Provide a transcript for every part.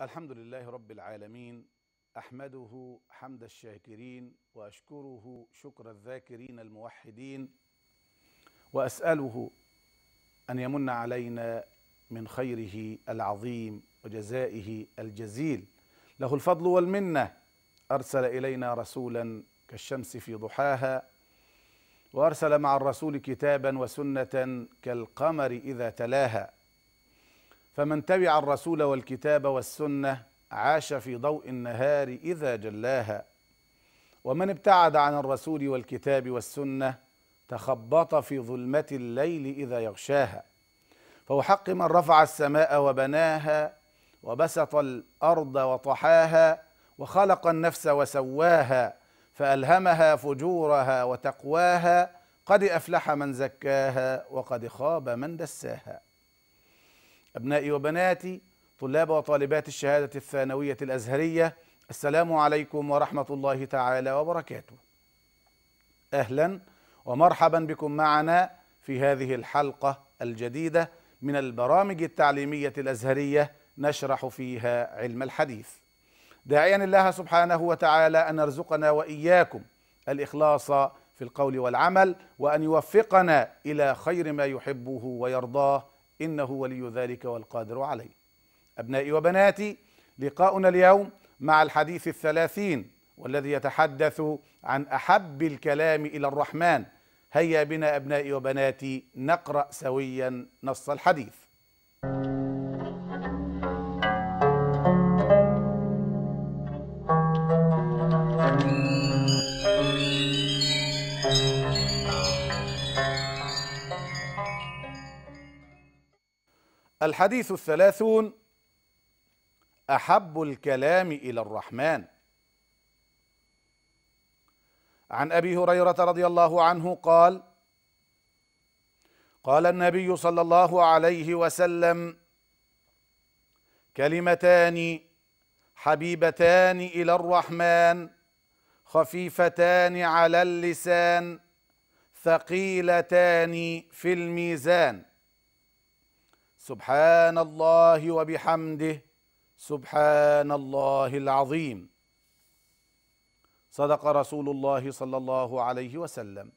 الحمد لله رب العالمين احمده حمد الشاكرين واشكره شكر الذاكرين الموحدين واساله ان يمن علينا من خيره العظيم وجزائه الجزيل له الفضل والمنه ارسل الينا رسولا كالشمس في ضحاها وارسل مع الرسول كتابا وسنه كالقمر اذا تلاها فمن تبع الرسول والكتاب والسنة عاش في ضوء النهار إذا جلاها ومن ابتعد عن الرسول والكتاب والسنة تخبط في ظلمة الليل إذا يغشاها فهو حق من رفع السماء وبناها وبسط الأرض وطحاها وخلق النفس وسواها فألهمها فجورها وتقواها قد أفلح من زكاها وقد خاب من دساها أبنائي وبناتي طلاب وطالبات الشهادة الثانوية الأزهرية السلام عليكم ورحمة الله تعالى وبركاته أهلا ومرحبا بكم معنا في هذه الحلقة الجديدة من البرامج التعليمية الأزهرية نشرح فيها علم الحديث داعيا الله سبحانه وتعالى أن يرزقنا وإياكم الإخلاص في القول والعمل وأن يوفقنا إلى خير ما يحبه ويرضاه إنه ولي ذلك والقادر عليه أبنائي وبناتي لقاؤنا اليوم مع الحديث الثلاثين والذي يتحدث عن أحب الكلام إلى الرحمن هيا بنا أبنائي وبناتي نقرأ سويا نص الحديث الحديث الثلاثون أحب الكلام إلى الرحمن عن أبي هريرة رضي الله عنه قال قال النبي صلى الله عليه وسلم كلمتان حبيبتان إلى الرحمن خفيفتان على اللسان ثقيلتان في الميزان سبحان الله وبحمده سبحان الله العظيم صدق رسول الله صلى الله عليه وسلم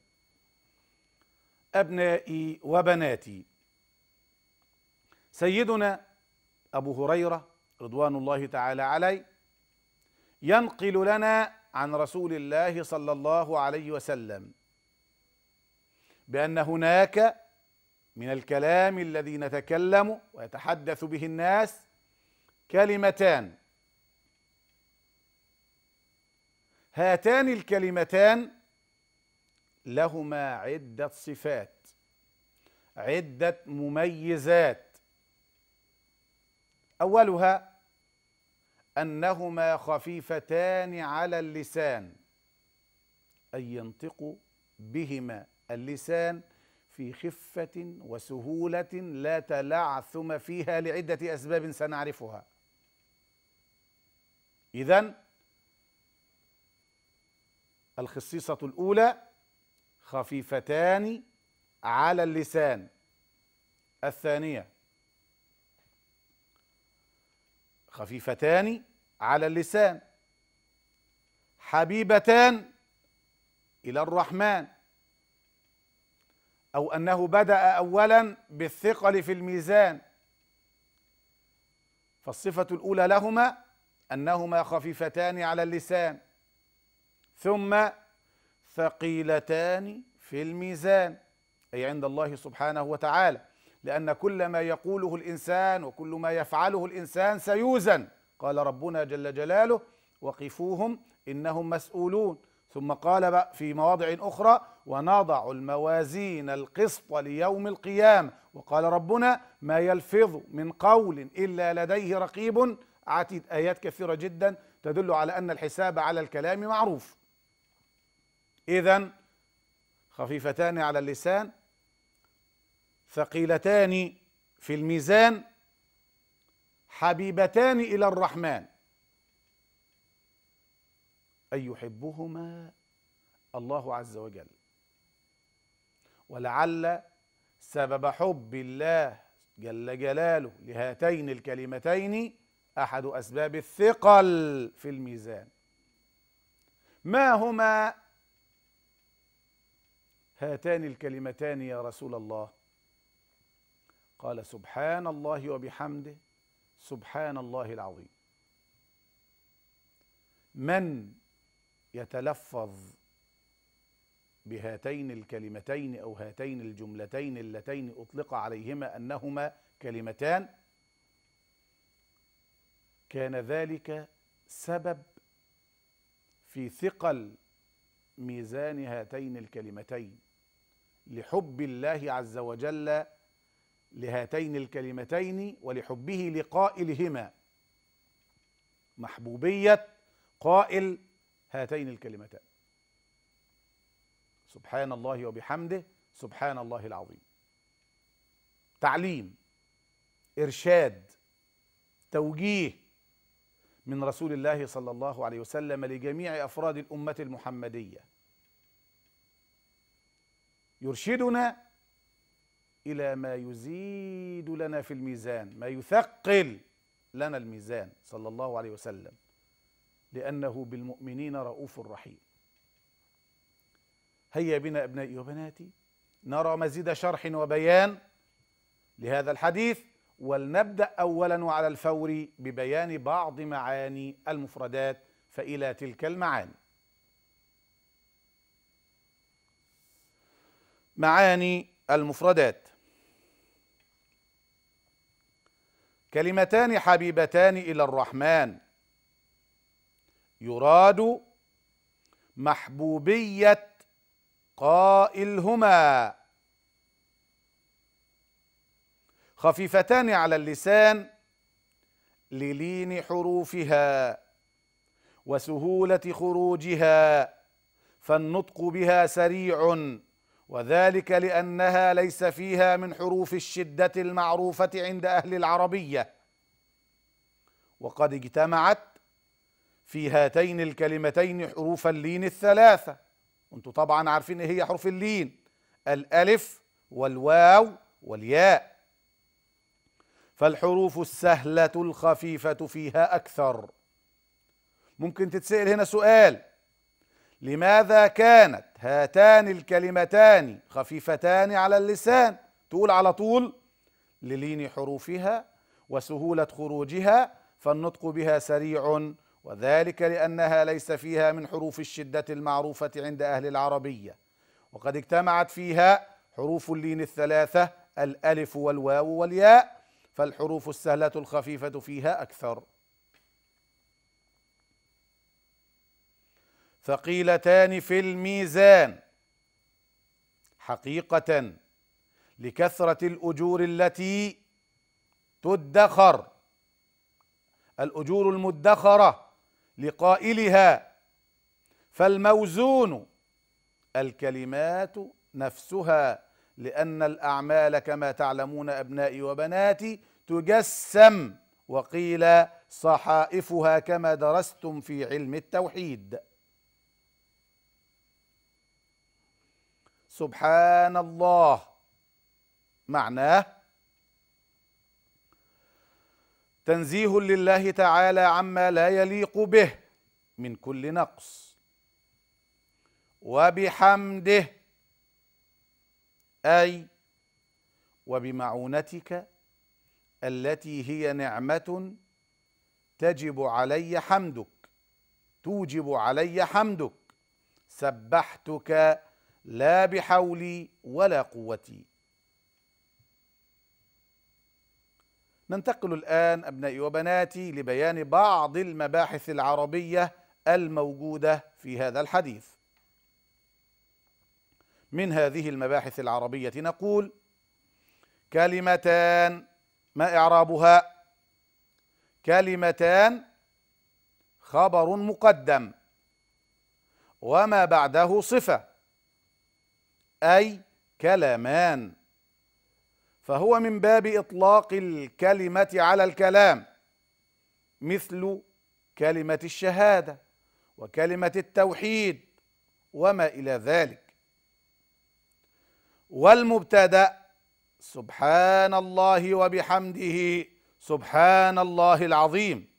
أبنائي وبناتي سيدنا أبو هريرة رضوان الله تعالى عليه ينقل لنا عن رسول الله صلى الله عليه وسلم بأن هناك من الكلام الذي نتكلم ويتحدث به الناس كلمتان هاتان الكلمتان لهما عده صفات عده مميزات اولها انهما خفيفتان على اللسان اي ينطق بهما اللسان في خفة وسهولة لا تلعثم فيها لعدة أسباب سنعرفها إذا الخصيصة الأولى خفيفتان على اللسان الثانية خفيفتان على اللسان حبيبتان إلى الرحمن أو أنه بدأ أولا بالثقل في الميزان فالصفة الأولى لهما أنهما خفيفتان على اللسان ثم ثقيلتان في الميزان أي عند الله سبحانه وتعالى لأن كل ما يقوله الإنسان وكل ما يفعله الإنسان سيوزن قال ربنا جل جلاله وقفوهم إنهم مسؤولون ثم قال في مواضع أخرى ونضع الموازين القسط ليوم القيامة وقال ربنا ما يلفظ من قول إلا لديه رقيب عتيد آيات كثيرة جدا تدل على أن الحساب على الكلام معروف إذا خفيفتان على اللسان ثقيلتان في الميزان حبيبتان إلى الرحمن يحبهما الله عز وجل ولعل سبب حب الله جل جلاله لهاتين الكلمتين احد اسباب الثقل في الميزان ما هما هاتان الكلمتان يا رسول الله قال سبحان الله وبحمده سبحان الله العظيم من يتلفظ بهاتين الكلمتين أو هاتين الجملتين اللتين أطلق عليهما أنهما كلمتان كان ذلك سبب في ثقل ميزان هاتين الكلمتين لحب الله عز وجل لهاتين الكلمتين ولحبه لقائلهما محبوبية قائل هاتين الكلمتين سبحان الله وبحمده سبحان الله العظيم تعليم ارشاد توجيه من رسول الله صلى الله عليه وسلم لجميع افراد الامه المحمديه يرشدنا الى ما يزيد لنا في الميزان ما يثقل لنا الميزان صلى الله عليه وسلم لانه بالمؤمنين رؤوف رحيم هيا بنا أبنائي وبناتي نرى مزيد شرح وبيان لهذا الحديث ولنبدأ أولا وعلى الفور ببيان بعض معاني المفردات فإلى تلك المعاني معاني المفردات كلمتان حبيبتان إلى الرحمن يراد محبوبية قائلهما خفيفتان على اللسان للين حروفها وسهولة خروجها فالنطق بها سريع وذلك لأنها ليس فيها من حروف الشدة المعروفة عند أهل العربية وقد اجتمعت في هاتين الكلمتين حروف اللين الثلاثة انتوا طبعا عارفين ايه هي حروف اللين الالف والواو والياء فالحروف السهله الخفيفه فيها اكثر ممكن تتسال هنا سؤال لماذا كانت هاتان الكلمتان خفيفتان على اللسان تقول على طول للين حروفها وسهوله خروجها فالنطق بها سريع وذلك لأنها ليس فيها من حروف الشدة المعروفة عند أهل العربية وقد اجتمعت فيها حروف اللين الثلاثة الألف والواو والياء فالحروف السهلة الخفيفة فيها أكثر ثقيلتان في الميزان حقيقة لكثرة الأجور التي تدخر الأجور المدخرة لقائلها فالموزون الكلمات نفسها لأن الأعمال كما تعلمون أبنائي وبناتي تجسم وقيل صحائفها كما درستم في علم التوحيد سبحان الله معناه تنزيه لله تعالى عما لا يليق به من كل نقص وبحمده أي وبمعونتك التي هي نعمة تجب علي حمدك توجب علي حمدك سبحتك لا بحولي ولا قوتي ننتقل الآن أبنائي وبناتي لبيان بعض المباحث العربية الموجودة في هذا الحديث من هذه المباحث العربية نقول كلمتان ما إعرابها كلمتان خبر مقدم وما بعده صفة أي كلامان فهو من باب إطلاق الكلمة على الكلام مثل كلمة الشهادة وكلمة التوحيد وما إلى ذلك والمبتدأ سبحان الله وبحمده سبحان الله العظيم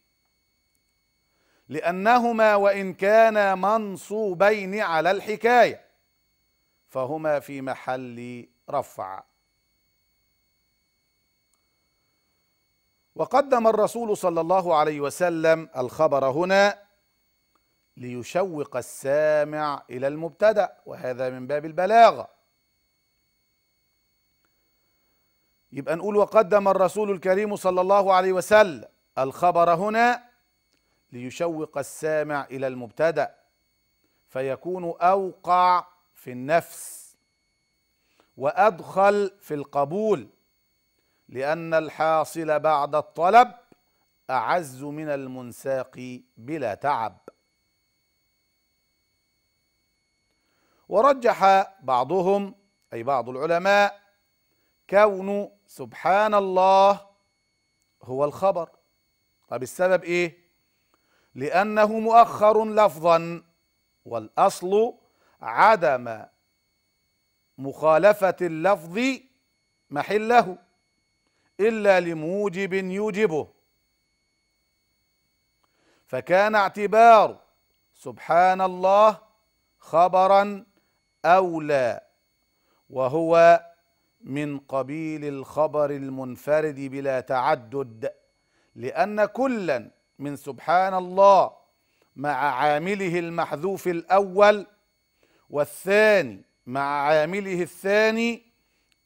لأنهما وإن كانا منصوبين على الحكاية فهما في محل رفع وقدم الرسول صلى الله عليه وسلم الخبر هنا ليشوق السامع إلى المبتدأ وهذا من باب البلاغة يبقى نقول وقدم الرسول الكريم صلى الله عليه وسلم الخبر هنا ليشوق السامع إلى المبتدأ فيكون أوقع في النفس وأدخل في القبول لأن الحاصل بعد الطلب أعز من المنساق بلا تعب ورجح بعضهم أي بعض العلماء كون سبحان الله هو الخبر طب السبب إيه لأنه مؤخر لفظا والأصل عدم مخالفة اللفظ محله إلا لموجب يوجبه فكان اعتبار سبحان الله خبرا أولى وهو من قبيل الخبر المنفرد بلا تعدد لأن كلا من سبحان الله مع عامله المحذوف الأول والثاني مع عامله الثاني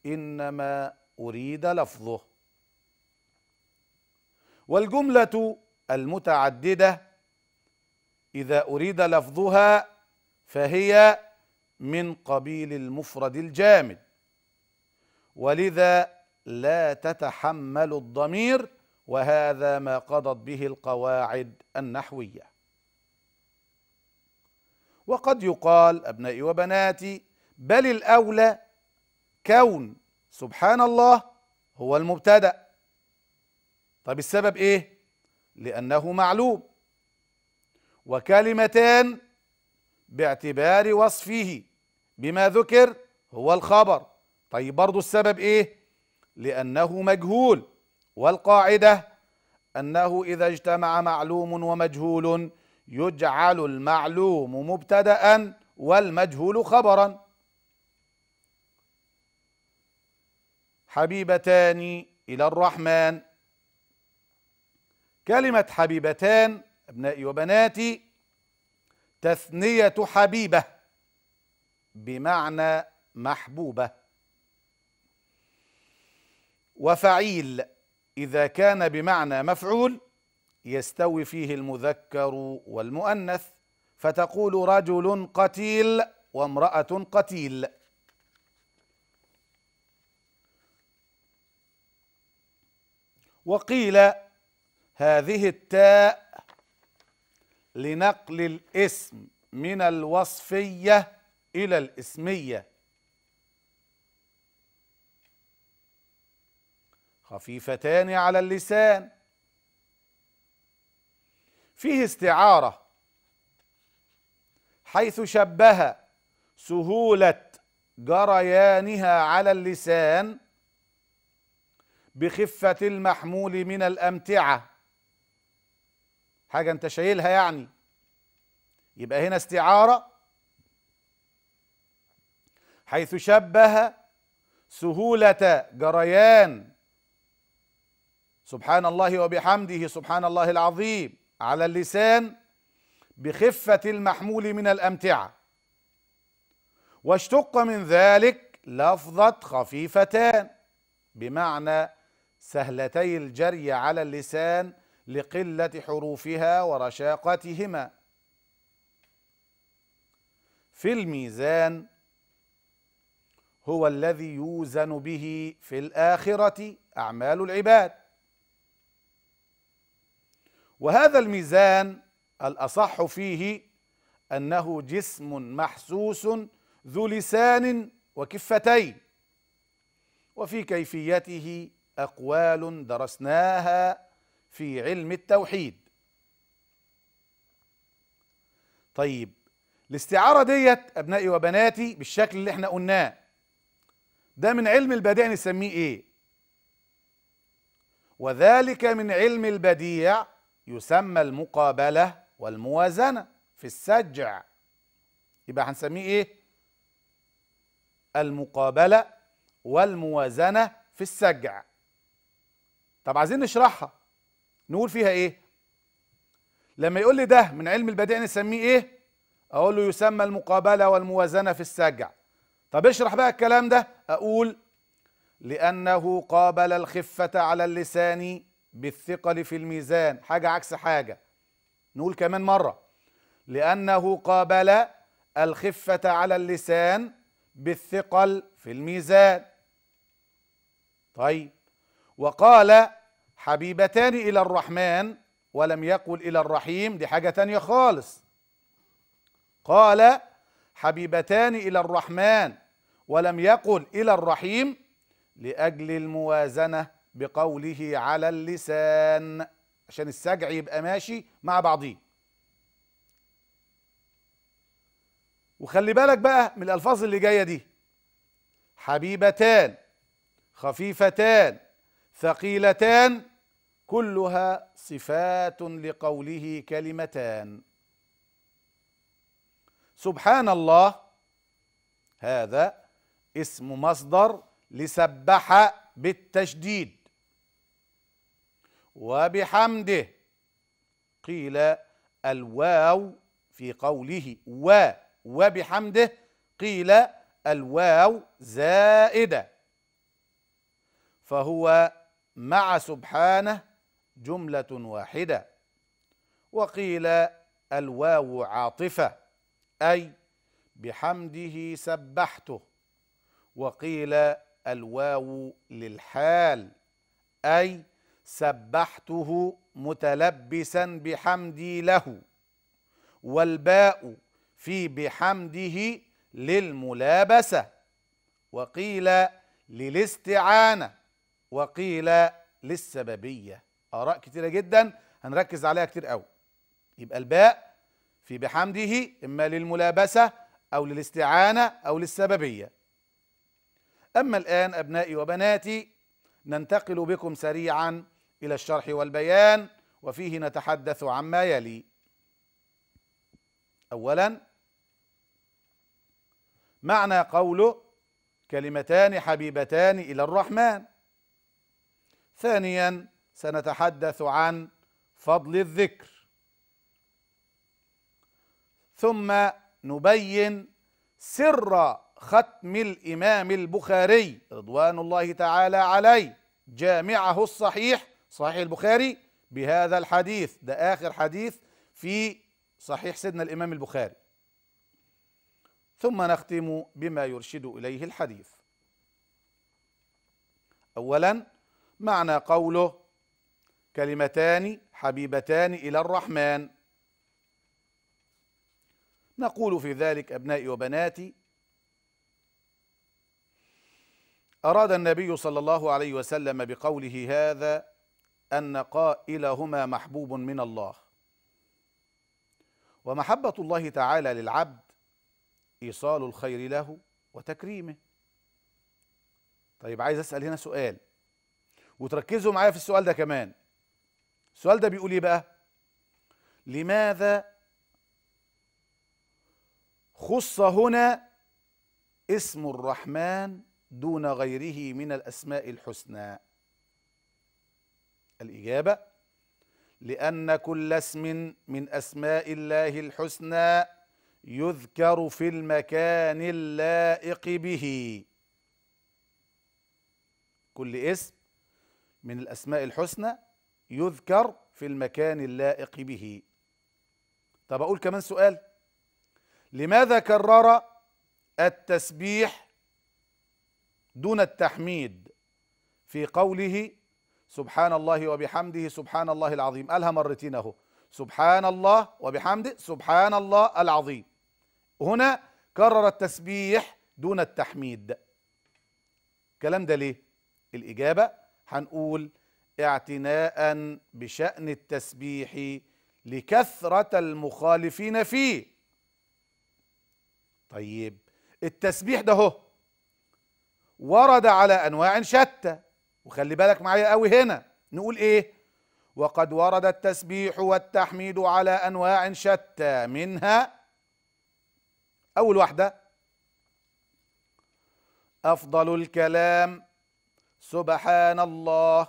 إنما أريد لفظه والجملة المتعددة إذا أريد لفظها فهي من قبيل المفرد الجامد ولذا لا تتحمل الضمير وهذا ما قضت به القواعد النحوية وقد يقال أبنائي وبناتي بل الأولى كون سبحان الله هو المبتدأ طب السبب ايه لانه معلوم وكلمتان باعتبار وصفه بما ذكر هو الخبر طيب برضو السبب ايه لانه مجهول والقاعده انه اذا اجتمع معلوم ومجهول يجعل المعلوم مبتدا والمجهول خبرا حبيبتان الى الرحمن كلمة حبيبتان أبنائي وبناتي تثنية حبيبة بمعنى محبوبة وفعيل إذا كان بمعنى مفعول يستوي فيه المذكر والمؤنث فتقول رجل قتيل وامرأة قتيل وقيل هذه التاء لنقل الاسم من الوصفية إلى الإسمية خفيفتان على اللسان فيه استعارة حيث شبه سهولة جريانها على اللسان بخفة المحمول من الأمتعة حاجة أنت شايلها يعني يبقى هنا استعارة حيث شبه سهولة جريان سبحان الله وبحمده سبحان الله العظيم على اللسان بخفة المحمول من الأمتعة واشتق من ذلك لفظة خفيفتان بمعنى سهلتي الجري على اللسان لقلة حروفها ورشاقتهما في الميزان هو الذي يوزن به في الآخرة أعمال العباد وهذا الميزان الأصح فيه أنه جسم محسوس ذو لسان وكفتين وفي كيفيته أقوال درسناها في علم التوحيد طيب الاستعارة ديت أبنائي وبناتي بالشكل اللي احنا قلناه ده من علم البديع نسميه ايه وذلك من علم البديع يسمى المقابلة والموازنة في السجع يبقى هنسميه ايه المقابلة والموازنة في السجع طب عايزين نشرحها نقول فيها ايه لما يقول لي ده من علم البديع نسميه ايه اقول له يسمى المقابله والموازنه في السجع طب اشرح بقى الكلام ده اقول لانه قابل الخفه على اللسان بالثقل في الميزان حاجه عكس حاجه نقول كمان مره لانه قابل الخفه على اللسان بالثقل في الميزان طيب وقال حبيبتان إلى الرحمن ولم يقل إلى الرحيم دي حاجة تانية خالص قال حبيبتان إلى الرحمن ولم يقل إلى الرحيم لأجل الموازنة بقوله على اللسان عشان السجع يبقى ماشي مع بعضيه وخلي بالك بقى من الألفاظ اللي جاية دي حبيبتان خفيفتان ثقيلتان كلها صفات لقوله كلمتان سبحان الله هذا اسم مصدر لسبح بالتشديد وبحمده قيل الواو في قوله و وبحمده قيل الواو زائدة فهو مع سبحانه جملة واحدة وقيل الواو عاطفة أي بحمده سبحته وقيل الواو للحال أي سبحته متلبسا بحمدي له والباء في بحمده للملابسة وقيل للاستعانة وقيل للسببية آراء كتيرة جدا هنركز عليها كتير قوي يبقى الباء في بحمده إما للملابسة أو للاستعانة أو للسببية أما الآن أبنائي وبناتي ننتقل بكم سريعا إلى الشرح والبيان وفيه نتحدث عما يلي أولا معنى قوله كلمتان حبيبتان إلى الرحمن ثانيا سنتحدث عن فضل الذكر ثم نبين سر ختم الامام البخاري رضوان الله تعالى عليه جامعه الصحيح صحيح البخاري بهذا الحديث ده اخر حديث في صحيح سيدنا الامام البخاري ثم نختم بما يرشد اليه الحديث اولا معنى قوله كلمتان حبيبتان إلى الرحمن نقول في ذلك أبنائي وبناتي أراد النبي صلى الله عليه وسلم بقوله هذا أن قائلهما محبوب من الله ومحبة الله تعالى للعبد إيصال الخير له وتكريمه طيب عايز أسأل هنا سؤال وتركزوا معايا في السؤال ده كمان السؤال ده بيقول ايه بقى لماذا خص هنا اسم الرحمن دون غيره من الاسماء الحسنى الاجابه لان كل اسم من اسماء الله الحسنى يذكر في المكان اللائق به كل اسم من الأسماء الحسنى يذكر في المكان اللائق به طب أقول كمان سؤال لماذا كرر التسبيح دون التحميد في قوله سبحان الله وبحمده سبحان الله العظيم قالها مرتين اهو سبحان الله وبحمده سبحان الله العظيم هنا كرر التسبيح دون التحميد الكلام ده ليه الاجابه هنقول اعتناء بشأن التسبيح لكثرة المخالفين فيه طيب التسبيح ده هو ورد على أنواع شتى وخلي بالك معايا قوي هنا نقول ايه وقد ورد التسبيح والتحميد على أنواع شتى منها أول واحدة أفضل الكلام سبحان الله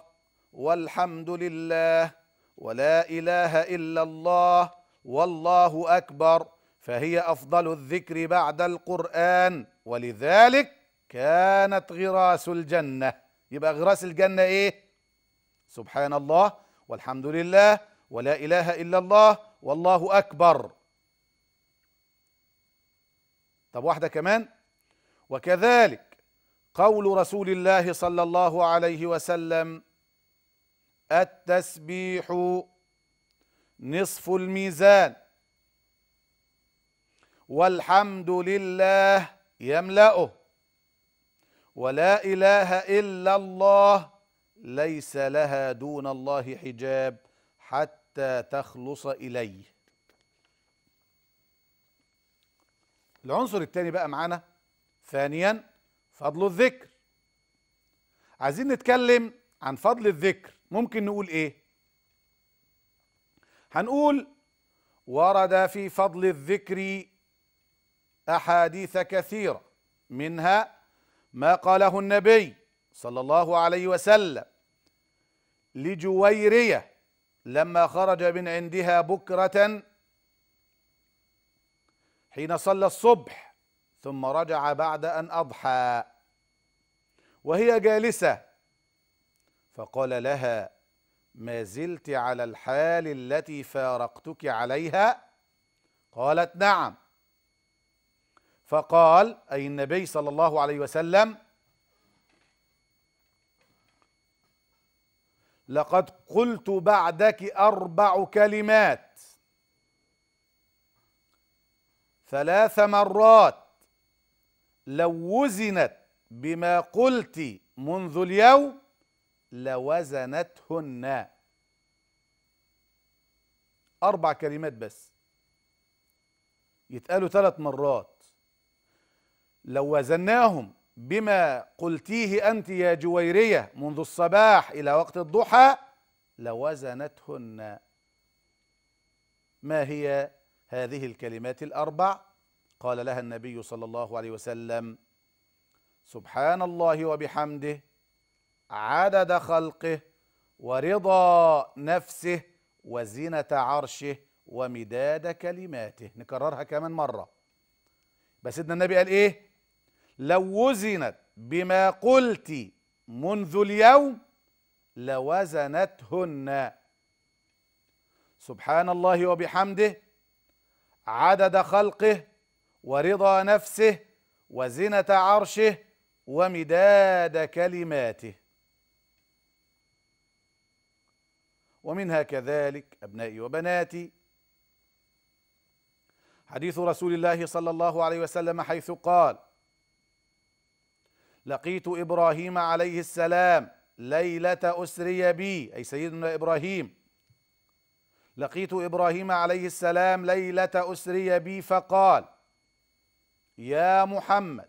والحمد لله ولا إله إلا الله والله أكبر فهي أفضل الذكر بعد القرآن ولذلك كانت غراس الجنة يبقى غراس الجنة إيه؟ سبحان الله والحمد لله ولا إله إلا الله والله أكبر طب واحدة كمان وكذلك قول رسول الله صلى الله عليه وسلم التسبيح نصف الميزان والحمد لله يملأه ولا إله إلا الله ليس لها دون الله حجاب حتى تخلص إليه العنصر الثاني بقى معانا ثانيا فضل الذكر عايزين نتكلم عن فضل الذكر ممكن نقول ايه هنقول ورد في فضل الذكر احاديث كثيره منها ما قاله النبي صلى الله عليه وسلم لجويريه لما خرج من عندها بكره حين صلى الصبح ثم رجع بعد أن أضحى وهي جالسة فقال لها ما زلت على الحال التي فارقتك عليها قالت نعم فقال أي النبي صلى الله عليه وسلم لقد قلت بعدك أربع كلمات ثلاث مرات لو وزنت بما قلت منذ اليوم لوزنتهن أربع كلمات بس يتقالوا ثلاث مرات لو وزناهم بما قلتيه أنت يا جويرية منذ الصباح إلى وقت الضحى لوزنتهن ما هي هذه الكلمات الأربع قال لها النبي صلى الله عليه وسلم سبحان الله وبحمده عدد خلقه ورضا نفسه وزنة عرشه ومداد كلماته نكررها كمان مرة بس سيدنا النبي قال ايه لو وزنت بما قلت منذ اليوم لوزنتهن سبحان الله وبحمده عدد خلقه ورضا نفسه وزنة عرشه ومداد كلماته ومنها كذلك أبنائي وبناتي حديث رسول الله صلى الله عليه وسلم حيث قال لقيت إبراهيم عليه السلام ليلة أسري بي أي سيدنا إبراهيم لقيت إبراهيم عليه السلام ليلة أسري بي فقال يا محمد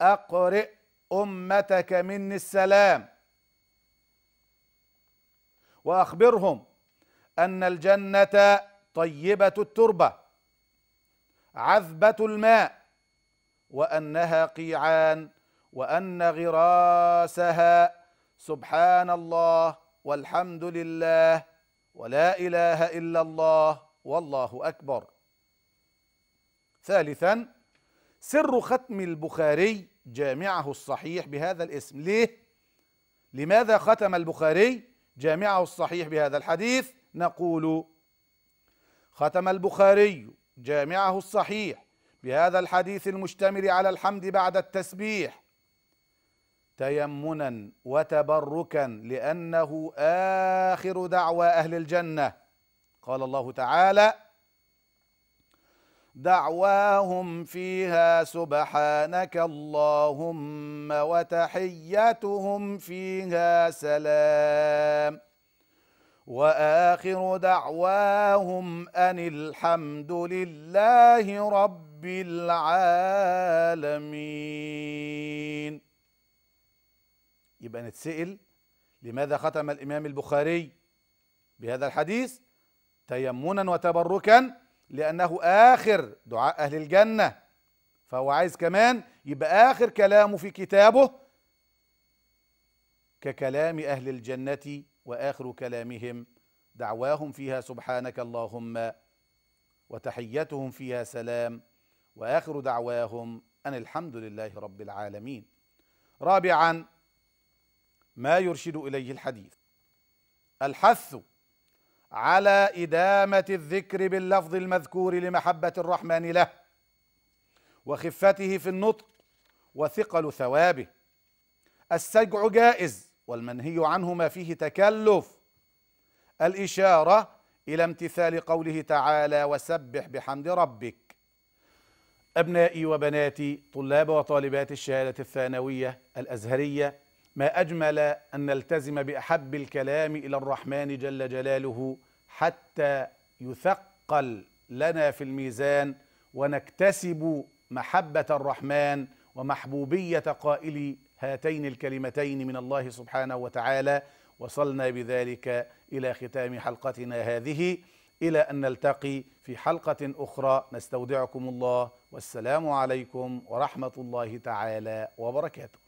أقرئ أمتك مني السلام وأخبرهم أن الجنة طيبة التربة عذبة الماء وأنها قيعان وأن غراسها سبحان الله والحمد لله ولا إله إلا الله والله أكبر ثالثا سر ختم البخاري جامعه الصحيح بهذا الاسم ليه لماذا ختم البخاري جامعه الصحيح بهذا الحديث نقول ختم البخاري جامعه الصحيح بهذا الحديث المشتمل على الحمد بعد التسبيح تيمنا وتبركا لانه اخر دعوى اهل الجنه قال الله تعالى دعواهم فيها سبحانك اللهم وتحيتهم فيها سلام واخر دعواهم ان الحمد لله رب العالمين يبقى نتسال لماذا ختم الامام البخاري بهذا الحديث تيمنا وتبركا لأنه آخر دعاء أهل الجنة فهو عايز كمان يبقى آخر كلامه في كتابه ككلام أهل الجنة وآخر كلامهم دعواهم فيها سبحانك اللهم وتحيتهم فيها سلام وآخر دعواهم أن الحمد لله رب العالمين رابعا ما يرشد إليه الحديث الحث على إدامة الذكر باللفظ المذكور لمحبة الرحمن له وخفته في النطق وثقل ثوابه السجع جائز والمنهي عنه ما فيه تكلف الإشارة إلى امتثال قوله تعالى وسبح بحمد ربك أبنائي وبناتي طلاب وطالبات الشهادة الثانوية الأزهرية ما أجمل أن نلتزم بأحب الكلام إلى الرحمن جل جلاله حتى يثقل لنا في الميزان ونكتسب محبة الرحمن ومحبوبية قائل هاتين الكلمتين من الله سبحانه وتعالى وصلنا بذلك إلى ختام حلقتنا هذه إلى أن نلتقي في حلقة أخرى نستودعكم الله والسلام عليكم ورحمة الله تعالى وبركاته